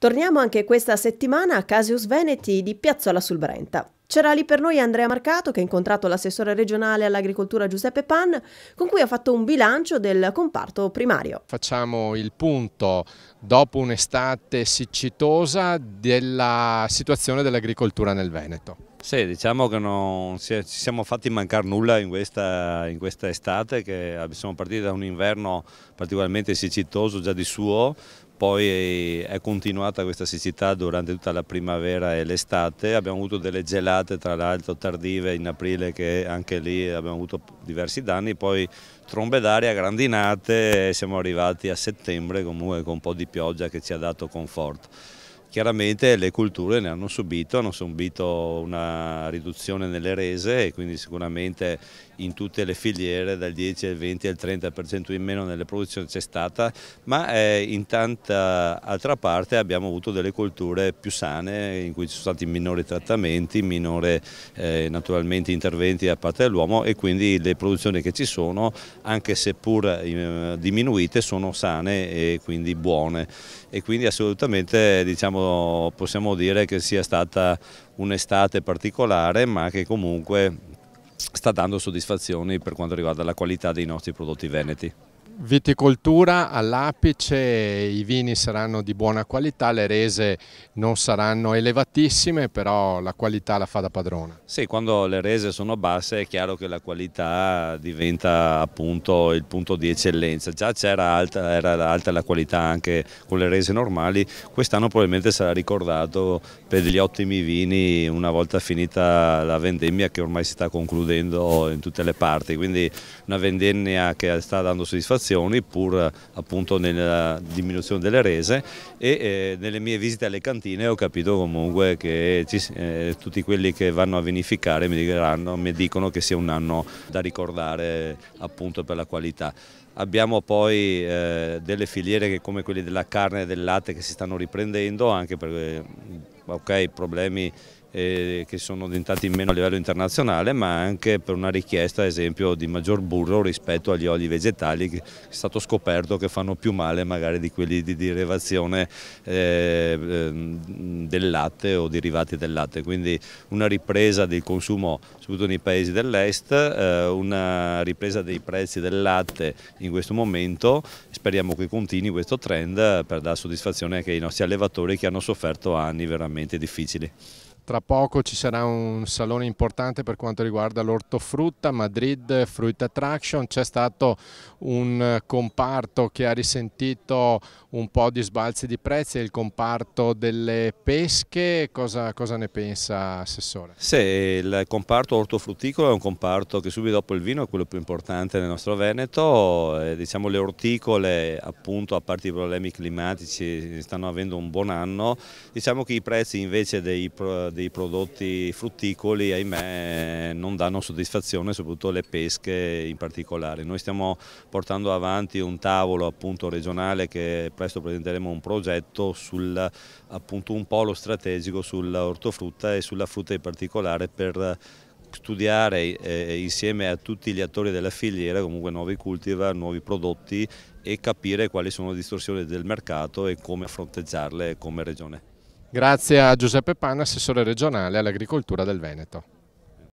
Torniamo anche questa settimana a Casius Veneti di Piazzola sul Brenta. C'era lì per noi Andrea Marcato che ha incontrato l'assessore regionale all'agricoltura Giuseppe Pan con cui ha fatto un bilancio del comparto primario. Facciamo il punto dopo un'estate siccitosa della situazione dell'agricoltura nel Veneto. Sì, diciamo che non ci siamo fatti mancare nulla in questa, in questa estate, che siamo partiti da un inverno particolarmente siccitoso già di suo, poi è continuata questa siccità durante tutta la primavera e l'estate, abbiamo avuto delle gelate tra l'altro tardive in aprile che anche lì abbiamo avuto diversi danni, poi trombe d'aria grandinate e siamo arrivati a settembre comunque con un po' di pioggia che ci ha dato conforto. Chiaramente le culture ne hanno subito, hanno subito una riduzione nelle rese e quindi sicuramente in tutte le filiere dal 10 al 20 al 30% in meno nelle produzioni c'è stata, ma eh, in tanta altra parte abbiamo avuto delle culture più sane in cui ci sono stati minori trattamenti, minore eh, naturalmente interventi da parte dell'uomo e quindi le produzioni che ci sono, anche seppur eh, diminuite, sono sane e quindi buone e quindi assolutamente diciamo possiamo, possiamo dire che sia stata un'estate particolare ma che comunque sta dando soddisfazioni per quanto riguarda la qualità dei nostri prodotti veneti. Viticoltura all'apice, i vini saranno di buona qualità, le rese non saranno elevatissime, però la qualità la fa da padrona. Sì, quando le rese sono basse è chiaro che la qualità diventa appunto il punto di eccellenza. Già c'era alta, era alta la qualità anche con le rese normali, quest'anno probabilmente sarà ricordato per degli ottimi vini una volta finita la vendemmia che ormai si sta concludendo in tutte le parti, quindi una vendemmia che sta dando soddisfazione variazioni pur eh, appunto nella diminuzione delle rese e eh, nelle mie visite alle cantine ho capito comunque che ci, eh, tutti quelli che vanno a vinificare mi, diranno, mi dicono che sia un anno da ricordare appunto per la qualità. Abbiamo poi eh, delle filiere che, come quelle della carne e del latte che si stanno riprendendo anche per eh, ok, problemi eh, che sono diventati meno a livello internazionale ma anche per una richiesta ad esempio di maggior burro rispetto agli oli vegetali che è stato scoperto che fanno più male magari di quelli di derivazione eh, ehm, del latte o derivati del latte quindi una ripresa del consumo soprattutto nei paesi dell'est eh, una ripresa dei prezzi del latte in questo momento speriamo che continui questo trend per dare soddisfazione anche ai nostri allevatori che hanno sofferto anni veramente difficili. Tra poco ci sarà un salone importante per quanto riguarda l'ortofrutta, Madrid Fruit Attraction, c'è stato un comparto che ha risentito un po' di sbalzi di prezzi, il comparto delle pesche, cosa, cosa ne pensa Assessore? Sì, il comparto ortofrutticolo è un comparto che subito dopo il vino è quello più importante nel nostro Veneto, eh, diciamo le orticole appunto a parte i problemi climatici stanno avendo un buon anno, diciamo che i prezzi invece dei dei prodotti frutticoli ahimè non danno soddisfazione, soprattutto le pesche in particolare. Noi stiamo portando avanti un tavolo appunto regionale che presto presenteremo un progetto sul appunto un polo strategico sull'ortofrutta e sulla frutta in particolare per studiare eh, insieme a tutti gli attori della filiera comunque nuovi cultivar, nuovi prodotti e capire quali sono le distorsioni del mercato e come fronteggiarle come regione. Grazie a Giuseppe Panna, assessore regionale all'agricoltura del Veneto.